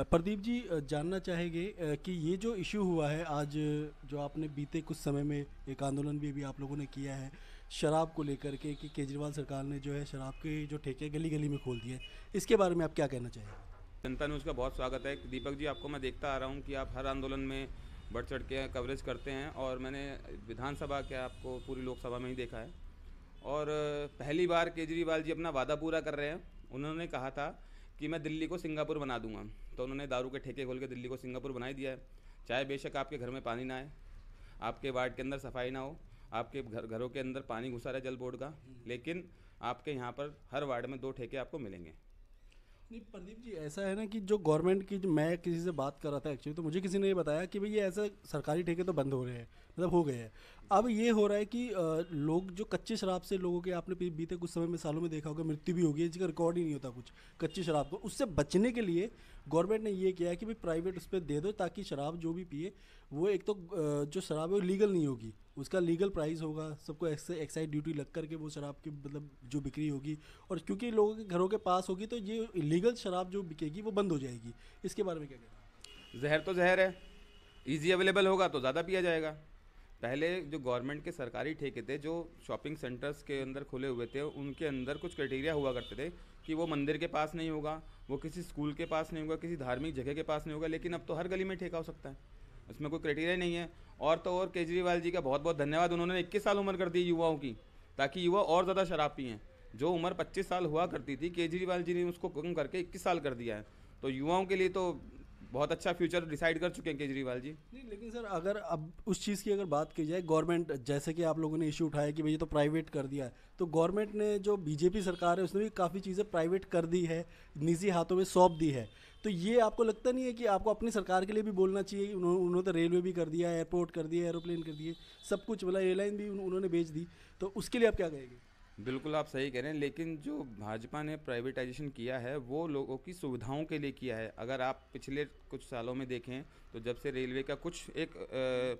प्रदीप जी जानना चाहेंगे कि ये जो इशू हुआ है आज जो आपने बीते कुछ समय में एक आंदोलन भी अभी आप लोगों ने किया है शराब को लेकर के कि केजरीवाल सरकार ने जो है शराब के जो ठेके गली गली में खोल दिए इसके बारे में आप क्या कहना चाहेंगे जनता ने उसका बहुत स्वागत है दीपक जी आपको मैं देखता आ रहा हूँ कि आप हर आंदोलन में बढ़ चढ़ के कवरेज करते हैं और मैंने विधानसभा के आपको पूरी लोकसभा में ही देखा है और पहली बार केजरीवाल जी अपना वादा पूरा कर रहे हैं उन्होंने कहा था कि मैं दिल्ली को सिंगापुर बना दूंगा तो उन्होंने दारू के ठेके खोल के दिल्ली को सिंगापुर बनाई दिया है चाहे बेशक आपके घर में पानी ना आए आपके वार्ड के अंदर सफाई ना हो आपके घर घरों के अंदर पानी घुसा रहे है जल बोर्ड का लेकिन आपके यहाँ पर हर वार्ड में दो ठेके आपको मिलेंगे नहीं प्रदीप जी ऐसा है ना कि जो गवर्नमेंट की मैं किसी से बात कर रहा था एक्चुअली तो मुझे किसी ने ये बताया कि भाई ये ऐसा सरकारी ठेके तो बंद हो रहे हैं मतलब हो गए हैं अब ये हो रहा है कि लोग जो कच्चे शराब से लोगों के आपने बीते कुछ समय में सालों में देखा होगा मृत्यु भी होगी जिसका रिकॉर्ड ही नहीं होता कुछ कच्चे शराब को उससे बचने के लिए गवर्नमेंट ने ये किया है कि भाई प्राइवेट उस पर दे दो ताकि शराब जो भी पिए वो एक तो जो शराब है वो लीगल नहीं होगी उसका लीगल प्राइस होगा सबको एक्साइज ड्यूटी लग करके वो शराब की मतलब जो बिक्री होगी और क्योंकि लोगों के घरों के पास होगी तो ये लीगल शराब जो बिकेगी वो बंद हो जाएगी इसके बारे में क्या कहना जहर तो जहर है ईजी अवेलेबल होगा तो ज़्यादा पिया जाएगा पहले जो गवर्नमेंट के सरकारी ठेके थे जो शॉपिंग सेंटर्स के अंदर खुले हुए थे उनके अंदर कुछ क्राइटेरिया हुआ करते थे कि वो मंदिर के पास नहीं होगा वो किसी स्कूल के पास नहीं होगा किसी धार्मिक जगह के पास नहीं होगा लेकिन अब तो हर गली में ठेका हो सकता है उसमें कोई क्राइटेरिया नहीं है और तो और केजरीवाल जी का बहुत बहुत धन्यवाद उन्होंने इक्कीस साल उम्र कर दी युवाओं की ताकि युवा और ज़्यादा शराब पिए जो उम्र पच्चीस साल हुआ करती थी केजरीवाल जी ने उसको कम करके इक्कीस साल कर दिया है तो युवाओं के लिए तो बहुत अच्छा फ्यूचर डिसाइड कर चुके हैं केजरीवाल जी नहीं लेकिन सर अगर अब उस चीज़ की अगर बात की जाए गवर्नमेंट जैसे कि आप लोगों ने इशू उठाया कि भैया तो प्राइवेट कर दिया है तो गवर्नमेंट ने जो बीजेपी सरकार है उसने भी काफ़ी चीज़ें प्राइवेट कर दी है निजी हाथों में सौंप दी है तो ये आपको लगता नहीं है कि आपको अपनी सरकार के लिए भी बोलना चाहिए उन्होंने उन्होंने तो रेलवे भी कर दिया एयरपोर्ट कर दिया एरोप्लेन कर दिए सब कुछ मतलब एयरलाइन भी उन्होंने बेच दी तो उसके लिए आप क्या कहेंगे बिल्कुल आप सही कह रहे हैं लेकिन जो भाजपा ने प्राइवेटाइजेशन किया है वो लोगों की सुविधाओं के लिए किया है अगर आप पिछले कुछ सालों में देखें तो जब से रेलवे का कुछ एक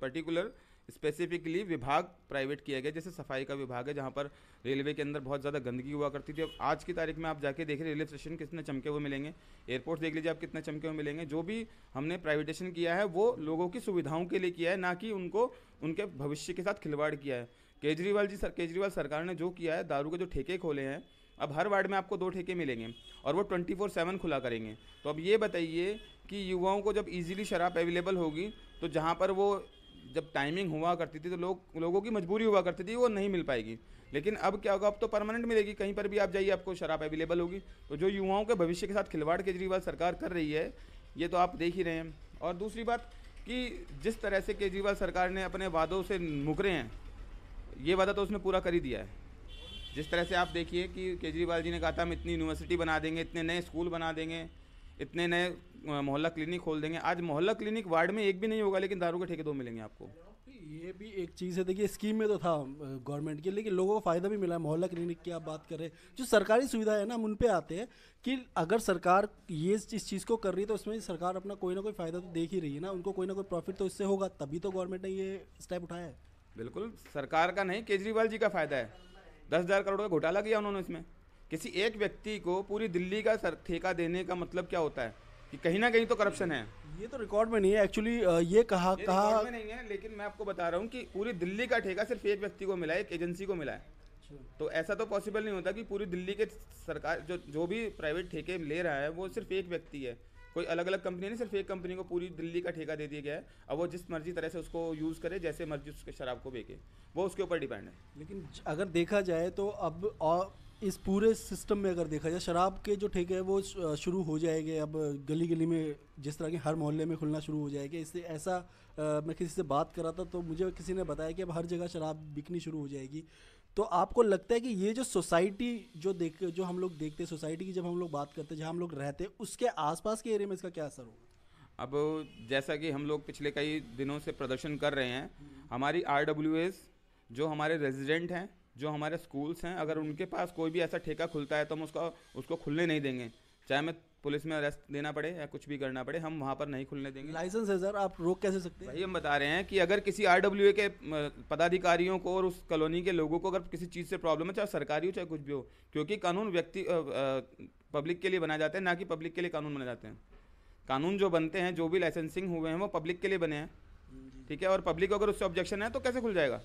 पर्टिकुलर स्पेसिफिकली विभाग प्राइवेट किया गया जैसे सफाई का विभाग है जहाँ पर रेलवे के अंदर बहुत ज़्यादा गंदगी हुआ करती थी अब आज की तारीख में आप जाके देखें रेलवे स्टेशन कितने चमके हुए मिलेंगे एयरपोर्ट देख लीजिए आप कितने चमके हुए मिलेंगे जो भी हमने प्राइवेटेशन किया है वो लोगों की सुविधाओं के लिए किया है ना कि उनको उनके भविष्य के साथ खिलवाड़ किया है केजरीवाल जी सर केजरीवाल सरकार ने जो किया है दारू के जो ठेके खोले हैं अब हर वार्ड में आपको दो ठेके मिलेंगे और वो ट्वेंटी फोर सेवन खुला करेंगे तो अब ये बताइए कि युवाओं को जब इजीली शराब अवेलेबल होगी तो जहाँ पर वो जब टाइमिंग हुआ करती थी तो लोग लोगों की मजबूरी हुआ करती थी वो नहीं मिल पाएगी लेकिन अब क्या होगा अब तो परमानेंट मिलेगी कहीं पर भी आप जाइए आपको शराब अवेलेबल होगी तो जो युवाओं के भविष्य के साथ खिलवाड़ केजरीवाल सरकार कर रही है ये तो आप देख ही रहे हैं और दूसरी बात कि जिस तरह से केजरीवाल सरकार ने अपने वादों से मुकरे हैं ये वादा तो उसने पूरा कर ही दिया है जिस तरह से आप देखिए कि केजरीवाल जी ने कहा था हम इतनी यूनिवर्सिटी बना देंगे इतने नए स्कूल बना देंगे इतने नए मोहल्ला क्लिनिक खोल देंगे आज मोहल्ला क्लिनिक वार्ड में एक भी नहीं होगा लेकिन दारू के ठेके दो मिलेंगे आपको ये भी एक चीज़ है देखिए स्कीम में तो था गवर्नमेंट की लेकिन लोगों को फ़ायदा भी मिला है मोहल्ला क्लिनिक की आप बात करें जो सरकारी सुविधा है ना हम उन पर आते हैं कि अगर सरकार ये इस चीज़ को कर रही है तो उसमें सरकार अपना कोई ना कोई फ़ायदा तो देख ही रही है ना उनको कोई ना कोई प्रॉफिट तो इससे होगा तभी तो गवर्नमेंट ने ये स्टेप उठाया है बिल्कुल सरकार का नहीं केजरीवाल जी का फ़ायदा है दस हज़ार करोड़ का घोटाला किया उन्होंने इसमें किसी एक व्यक्ति को पूरी दिल्ली का सर ठेका देने का मतलब क्या होता है कि कहीं ना कहीं तो करप्शन है ये तो रिकॉर्ड में नहीं है एक्चुअली ये कहा ये कहा में नहीं है लेकिन मैं आपको बता रहा हूँ कि पूरी दिल्ली का ठेका सिर्फ एक व्यक्ति को मिला है एक एजेंसी को मिला है अच्छा। तो ऐसा तो पॉसिबल नहीं होता कि पूरी दिल्ली के सरकार जो जो भी प्राइवेट ठेके ले रहा है वो सिर्फ एक व्यक्ति है कोई अलग अलग कंपनी नहीं सिर्फ एक कंपनी को पूरी दिल्ली का ठेका दे दिया गया है अब वो जिस मर्जी तरह से उसको यूज़ करे जैसे मर्जी उसके शराब को बेचे वो उसके ऊपर डिपेंड है लेकिन अगर देखा जाए तो अब इस पूरे सिस्टम में अगर देखा जाए शराब के जो ठेके हैं वो शुरू हो जाएंगे अब गली गली में जिस तरह के हर मोहल्ले में खुलना शुरू हो जाएगा इससे ऐसा आ, मैं किसी से बात करा था तो मुझे किसी ने बताया कि अब हर जगह शराब बिकनी शुरू हो जाएगी तो आपको लगता है कि ये जो सोसाइटी जो देख जो हम लोग देखते हैं सोसाइटी की जब हम लोग बात करते हैं जहाँ हम लोग रहते हैं उसके आसपास के एरिया में इसका क्या असर होगा अब जैसा कि हम लोग पिछले कई दिनों से प्रदर्शन कर रहे हैं हमारी आर जो हमारे रेजिडेंट हैं जो हमारे स्कूल्स हैं अगर उनके पास कोई भी ऐसा ठेका खुलता है तो हम उसका उसको खुलने नहीं देंगे चाहे मैं पुलिस में अरेस्ट देना पड़े या कुछ भी करना पड़े हम वहाँ पर नहीं खुलने देंगे लाइसेंस है सर आप रोक कैसे सकते हैं भाई हम बता रहे हैं कि अगर किसी आर के पदाधिकारियों को और उस कॉलोनी के लोगों को अगर किसी चीज़ से प्रॉब्लम है चाहे सरकारी हो चाहे कुछ भी हो क्योंकि कानून व्यक्ति पब्लिक के लिए बनाए जाते हैं ना कि पब्लिक के लिए कानून बनाए जाते हैं कानून जो बनते हैं जो भी लाइसेंसिंग हुए हैं वो पब्लिक के लिए बने हैं हम्म, ठीक है और पब्लिक को अगर उससे ऑब्जेक्शन है तो कैसे खुल जाएगा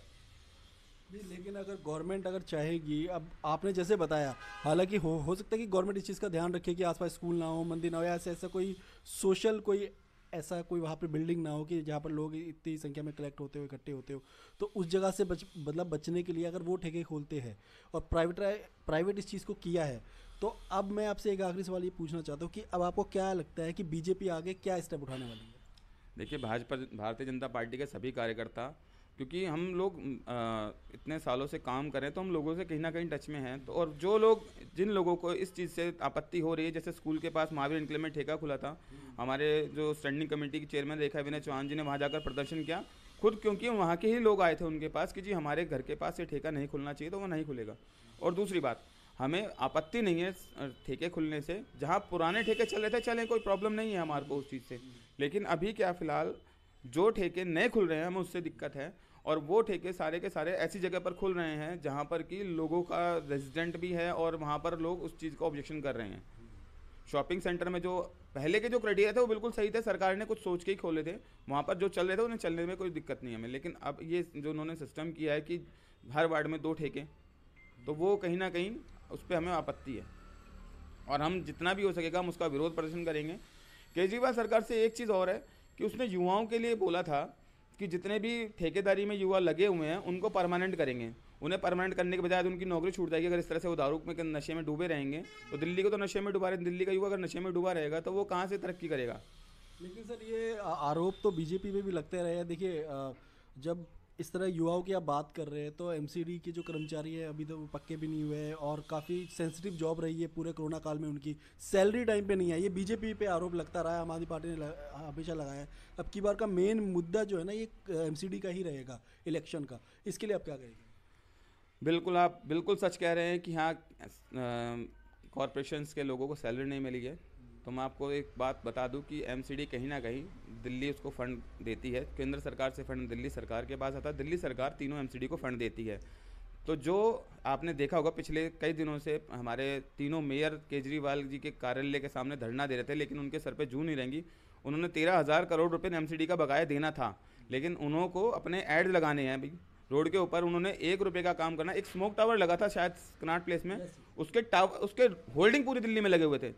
लेकिन अगर गवर्नमेंट अगर चाहेगी अब आपने जैसे बताया हालांकि हो हो सकता है कि गवर्नमेंट इस चीज़ का ध्यान रखे कि आसपास स्कूल ना हो मंदिर ना हो या ऐसा ऐसा कोई सोशल कोई ऐसा कोई वहाँ पे बिल्डिंग ना हो कि जहाँ पर लोग इतनी संख्या में कलेक्ट होते हो इकट्ठे होते हो तो उस जगह से बच मतलब बचने के लिए अगर वो ठेके खोलते हैं और प्राइवेट प्राइवेट इस चीज़ को किया है तो अब मैं आपसे एक आखिरी सवाल ये पूछना चाहता हूँ कि अब आपको क्या लगता है कि बीजेपी आगे क्या स्टेप उठाने वाली है देखिए भाजपा भारतीय जनता पार्टी के सभी कार्यकर्ता क्योंकि हम लोग इतने सालों से काम करें तो हम लोगों से कहीं ना कहीं टच में हैं तो और जो लोग जिन लोगों को इस चीज़ से आपत्ति हो रही है जैसे स्कूल के पास महावीर इनकले में ठेका खुला था हमारे जो स्टैंडिंग कमेटी के चेयरमैन रेखा विनय चौहान जी ने वहाँ जाकर प्रदर्शन किया खुद क्योंकि वहाँ के ही लोग आए थे उनके पास कि जी हमारे घर के पास ये ठेका नहीं खुलना चाहिए तो वो नहीं खुलेगा और दूसरी बात हमें आपत्ति नहीं है ठेके खुलने से जहाँ पुराने ठेके चल रहे थे चले कोई प्रॉब्लम नहीं है हमारे को उस चीज़ से लेकिन अभी क्या फ़िलहाल जो ठेके नए खुल रहे हैं हमें उससे दिक्कत है और वो ठेके सारे के सारे ऐसी जगह पर खुल रहे हैं जहाँ पर कि लोगों का रेजिडेंट भी है और वहाँ पर लोग उस चीज़ का ऑब्जेक्शन कर रहे हैं शॉपिंग सेंटर में जो पहले के जो क्राइटेरिया थे वो बिल्कुल सही थे सरकार ने कुछ सोच के ही खोले थे वहाँ पर जो चल रहे थे उन्हें चलने में कोई दिक्कत नहीं हमें लेकिन अब ये जो उन्होंने सिस्टम किया है कि हर वार्ड में दो ठेके तो वो कहीं ना कहीं उस पर हमें आपत्ति है और हम जितना भी हो सकेगा हम उसका विरोध प्रदर्शन करेंगे केजरीवाल सरकार से एक चीज़ और है कि उसने युवाओं के लिए बोला था कि जितने भी ठेकेदारी में युवा लगे हुए हैं उनको परमानेंट करेंगे उन्हें परमानेंट करने के बजाय उनकी नौकरी छूट जाएगी अगर इस तरह से वो दारू में नशे में डूबे रहेंगे तो दिल्ली को तो नशे में डूबा रहे दिल्ली का युवा अगर नशे में डूबा रहेगा तो वो कहाँ से तरक्की करेगा लेकिन सर ये आरोप तो बीजेपी में भी लगते रहे हैं देखिए जब इस तरह युवाओं की आप बात कर रहे हैं तो एम के जो कर्मचारी है अभी तो वो पक्के भी नहीं हुए हैं और काफ़ी सेंसिटिव जॉब रही है पूरे कोरोना काल में उनकी सैलरी टाइम पे नहीं आई ये बीजेपी पे आरोप लगता रहा है आम आदमी पार्टी ने हमेशा लगाया है अब की बार का मेन मुद्दा जो है ना ये एम का ही रहेगा इलेक्शन का इसके लिए आप क्या कहेंगे बिल्कुल आप बिल्कुल सच कह रहे हैं कि हाँ कॉरपोरेशन के लोगों को सैलरी नहीं मिली है तो मैं आपको एक बात बता दूं कि एमसीडी कहीं ना कहीं दिल्ली उसको फंड देती है केंद्र सरकार से फंड दिल्ली सरकार के पास आता है दिल्ली सरकार तीनों एमसीडी को फंड देती है तो जो आपने देखा होगा पिछले कई दिनों से हमारे तीनों मेयर केजरीवाल जी के कार्यालय के सामने धरना दे रहे थे लेकिन उनके सर पे जू नहीं रहेंगी उन्होंने तेरह हज़ार करोड़ रुपये एम का बकाया देना था लेकिन उन्हों को अपने एड लगाने हैं अभी रोड के ऊपर उन्होंने एक रुपये का काम करना एक स्मोक टावर लगा था शायद कनाट प्लेस में उसके टावर उसके होल्डिंग पूरी दिल्ली में लगे हुए थे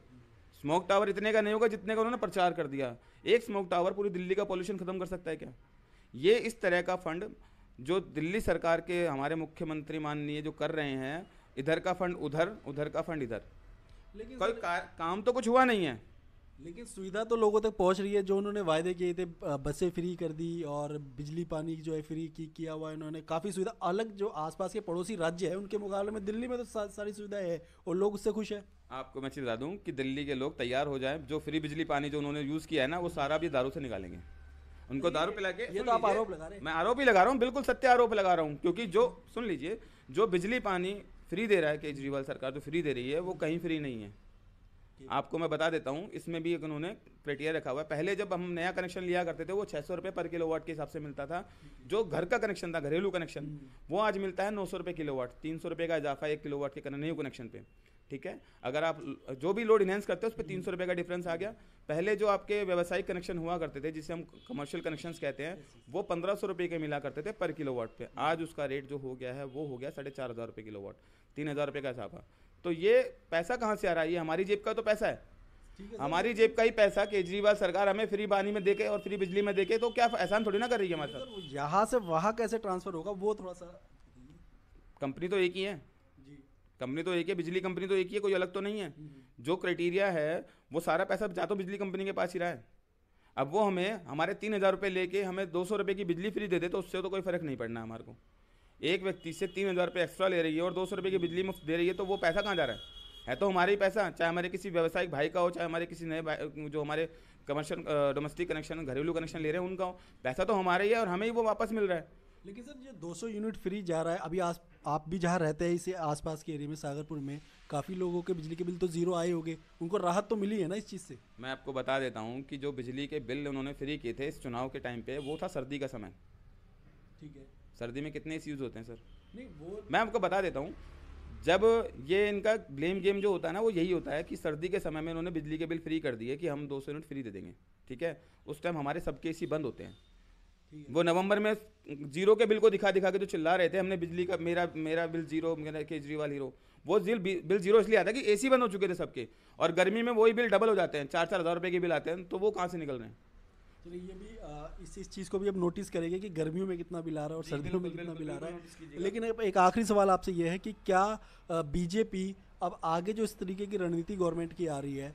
स्मोक टावर इतने का नहीं होगा जितने का उन्होंने प्रचार कर दिया एक स्मोक टावर पूरी दिल्ली का पॉल्यूशन खत्म कर सकता है क्या ये इस तरह का फंड जो दिल्ली सरकार के हमारे मुख्यमंत्री माननीय जो कर रहे हैं इधर का फंड उधर उधर का फंड इधर लेकिन कोई काम तो कुछ हुआ नहीं है लेकिन सुविधा तो लोगों तक पहुंच रही है जो उन्होंने वायदे किए थे बसें फ्री कर दी और बिजली पानी जो है फ्री की किया हुआ है इन्होंने काफ़ी सुविधा अलग जो आसपास के पड़ोसी राज्य है उनके मुकाबले में दिल्ली में तो सारी सुविधाएं है और लोग उससे खुश है आपको मैं चीज़ बता दूँ कि दिल्ली के लोग तैयार हो जाएं जो फ्री बिजली पानी जो उन्होंने यूज़ किया है ना वो सारा भी दारू से निकालेंगे उनको दारू पिला के ये तो आप आरोप लगा रहे हैं मैं आरोप ही लगा रहा हूँ बिल्कुल सत्य आरोप लगा रहा हूँ क्योंकि जो सुन लीजिए जो बिजली पानी फ्री दे रहा है केजरीवाल सरकार जो फ्री दे रही है वो कहीं फ्री नहीं है आपको मैं बता देता हूँ इसमें भी एक उन्होंने क्रेटिया रखा हुआ है पहले जब हम नया कनेक्शन लिया करते थे वो छः सौ रुपये पर किलो वाट के हिसाब से मिलता था जो घर का कनेक्शन था घरेलू कनेक्शन वो आज मिलता है नौ सौ रुपये किलो वाट तीन सौ रुपये का इजाफा एक किलो वाट के नहीं कनेक्शन पे ठीक है अगर आप जो भी लोड इन्हेंस करते हो उस पर तीन सौ रुपये का डिफरेंस आ गया पहले जो आपके व्यावसायिक कनेक्शन हुआ करते थे जिसे हम कमर्शियल कनेक्शन कहते हैं वो पंद्रह सौ रुपये के मिला करते थे पर किलो वाट पर आज उसका रेट जो हो गया है वो हो गया साढ़े चार हज़ार रुपये किलो वाट तीन हज़ार रुपये का छापा तो ये पैसा कहाँ से आ रहा है ये हमारी जेब का तो पैसा है हमारी जेब का ही पैसा केजरीवाल सरकार हमें फ्री पानी में देके और फ्री बिजली में देके तो क्या एहसान थोड़ी ना कर रही है हमारे साथ यहाँ से वहाँ कैसे ट्रांसफर होगा वो थोड़ा सा कंपनी तो एक ही है कंपनी तो एक ही है बिजली कंपनी तो एक ही है कोई अलग तो नहीं है हम्म। जो क्राइटेरिया है वो सारा पैसा जा तो बिजली कंपनी के पास ही रहा है अब वो हमें हमारे तीन हज़ार रुपये लेके हमें दो सौ रुपये की बिजली फ्री दे दे तो उससे तो कोई फ़र्क नहीं पड़ना हमारे को एक व्यक्ति से तीन हज़ार रुपये एक्स्ट्रा ले रही है और दो सौ रुपये की बिजली मुफ्त दे रही है तो वो पैसा कहाँ जा रहा है है तो हमारा ही पैसा चाहे हमारे किसी व्यवसायिक भाई का हो चाहे हमारे किसी नए जो हमारे कमर्शियल डोमेस्टिक कनेक्शन घरेलू कनेक्शन ले रहे हैं उनका हो पैसा तो हमारा ही है और हमें ही वो वापस मिल रहा है लेकिन सर ये 200 यूनिट फ्री जा रहा है अभी आस आप भी जहाँ रहते हैं इसे आसपास के एरिया में सागरपुर में काफ़ी लोगों के बिजली के बिल तो ज़ीरो आए होंगे उनको राहत तो मिली है ना इस चीज़ से मैं आपको बता देता हूँ कि जो बिजली के बिल उन्होंने फ्री किए थे इस चुनाव के टाइम पे वो था सर्दी का समय ठीक है सर्दी में कितने यूज़ होते हैं सर नहीं वो मैं आपको बता देता हूँ जब ये इनका ब्लेम गेम जो होता है ना वो यही होता है कि सर्दी के समय में इन्होंने बिजली के बिल फ्री कर दिए कि हम 200 यूनिट फ्री दे देंगे ठीक है उस टाइम हमारे सबके ए बंद होते हैं वो नवंबर में जीरो के बिल को दिखा दिखा के जो चिल्ला रहे थे हमने बिजली का मेरा मेरा बिल जीरो मेरा केजरीवाल हीरो वो बिल बिल जीरो इसलिए आता है कि एसी बंद हो चुके थे सबके और गर्मी में वही बिल डबल हो जाते हैं चार चार हज़ार रुपये के बिल आते हैं तो वो कहाँ से निकल रहे हैं चलिए ये भी आ, इस इस चीज़ को भी अब नोटिस करेंगे कि गर्मियों में कितना बिल आ रहा है और सर्दियों में कितना बिल आ रहा है लेकिन एक आखिरी सवाल आपसे ये है कि क्या बीजेपी अब आगे जो इस तरीके की रणनीति गवर्नमेंट की आ रही है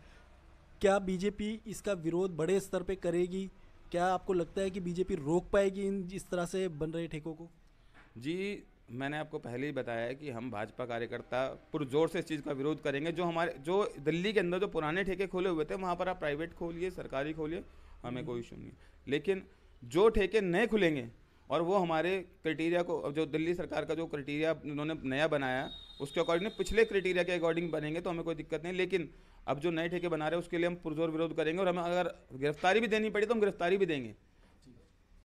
क्या बीजेपी इसका विरोध बड़े स्तर पर करेगी क्या आपको लगता है कि बीजेपी रोक पाएगी इन इस तरह से बन रहे ठेकों को जी मैंने आपको पहले ही बताया है कि हम भाजपा कार्यकर्ता पुरजोर से इस चीज़ का विरोध करेंगे जो हमारे जो दिल्ली के अंदर जो पुराने ठेके खोले हुए थे वहाँ पर आप प्राइवेट खोलिए सरकारी खोलिए हमें हम्म। कोई इशू नहीं लेकिन जो ठेके नए खुलेंगे और वो हमारे क्राइटेरिया को जो दिल्ली सरकार का जो क्राइटेरिया उन्होंने नया बनाया उसके अकॉर्डिंग पिछले क्राइटेरिया के अकॉर्डिंग बनेंगे तो हमें कोई दिक्कत नहीं लेकिन अब जो नए ठेके बना रहे हैं उसके लिए हम पुरजोर विरोध करेंगे और हमें अगर गिरफ्तारी भी देनी पड़ी तो हम गिरफ्तारी भी देंगे